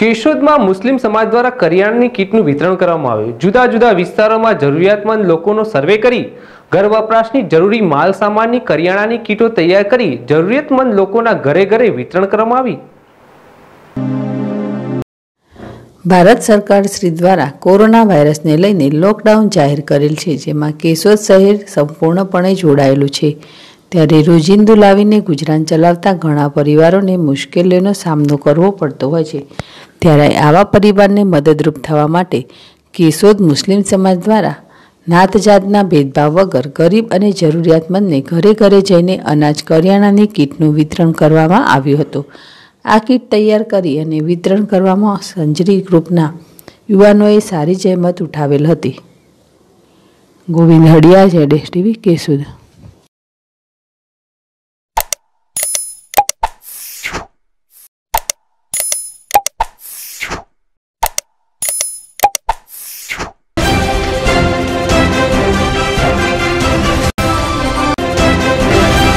કેશોદમાં મુસ્લિમ સમાજ દ્વારા કરિયાણાની કીટનું વિતરણ કરવામાં આવ્યું જુદા જુદા વિસ્તારોમાં જરૂરિયાતમંદ લોકોનો સર્વે કરી ઘર વપરાશની જરૂરી માલ સામાનની કરિયાણાની કીટો તૈયાર કરી જરૂરિયાતમંદ લોકોના ઘરે ઘરે વિતરણ કરવામાં આવી ભારત સરકાર શ્રી દ્વારા કોરોના વાયરસને લઈને લોકડાઉન જાહેર કરેલ છે જેમાં કેશોદ શહેર સંપૂર્ણપણે જોડાયેલું છે ત્યારે રોજિંદુ લાવીને ગુજરાન ચલાવતા ઘણા પરિવારોને મુશ્કેલીઓનો સામનો કરવો પડતો હોય છે ત્યારે આવા પરિવારને મદદરૂપ થવા માટે કેશોદ મુસ્લિમ સમાજ દ્વારા નાત જાતના ભેદભાવ વગર ગરીબ અને જરૂરિયાતમંદને ઘરે ઘરે જઈને અનાજ કરિયાણાની કીટનું વિતરણ કરવામાં આવ્યું હતું આ કીટ તૈયાર કરી અને વિતરણ કરવામાં સંજરી ગ્રુપના યુવાનોએ સારી જહેમત ઉઠાવેલ હતી ગોવિંદ હડિયા જેડેશ ટીવી કેસુદ